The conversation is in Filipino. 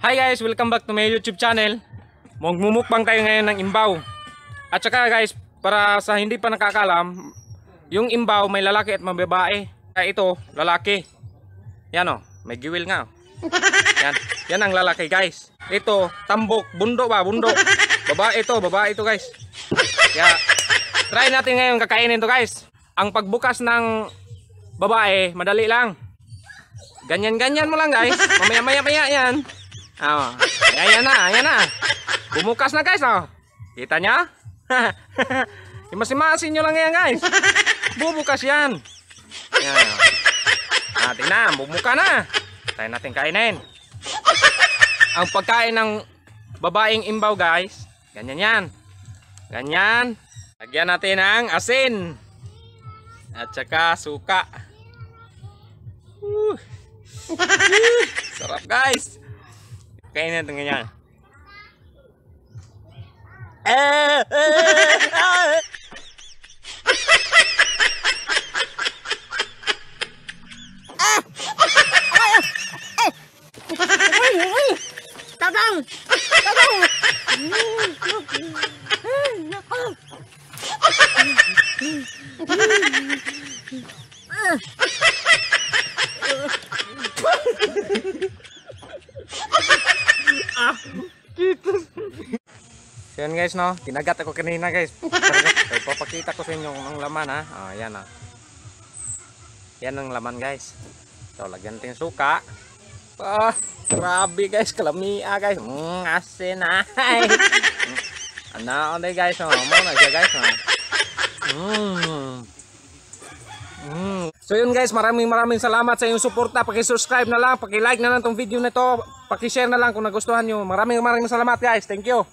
Hi guys, welcome back to my YouTube channel. Magmumukbang tayo ngayon ng imbaw. At saka guys, para sa hindi pa nakakalam, yung imbaw may lalaki at may babae. Kaya ito, lalaki. Yan o, may giwil nga. Yan, yan ang lalaki guys. Ito, tambok, bundo ba, bundo. Babae ito, babae ito guys. Kaya, try natin ngayon kakainin to guys. Ang pagbukas ng babae, madali lang Ganyan-ganyan mo lang guys. Mamaya-maya-maya yan. Oh. Ayan na, ayan na. Bumukas na guys. Oh. Kita niya? Himasimasin nyo lang yan guys. Bubukas yan. Ayan. Oh. Ah, tingnan, bumuka na. Tayo natin kainin. Ang pagkain ng babaeng imbaw guys. Ganyan yan. Ganyan. Lagyan natin ng asin. At saka suka. Woo. Sarap guys. Oke ini tengahnya. Eh, Kitos. so yun guys no, kinagat ako kanina guys. so, papakita ko sa inyo ang laman ha. Oh, yan ha. Yan ang laman guys. So lagyan natin suka. Ah, oh, grabe guys, kalamia guys. Mm, asin ay. ano, ano guys, oh, muna siya guys. Oh. Mm. So yun guys, maraming maraming salamat sa iyong suporta. Paki-subscribe na lang, paki-like na lang tong video na to, paki-share na lang kung nagustuhan niyo. Maraming maraming salamat guys. Thank you.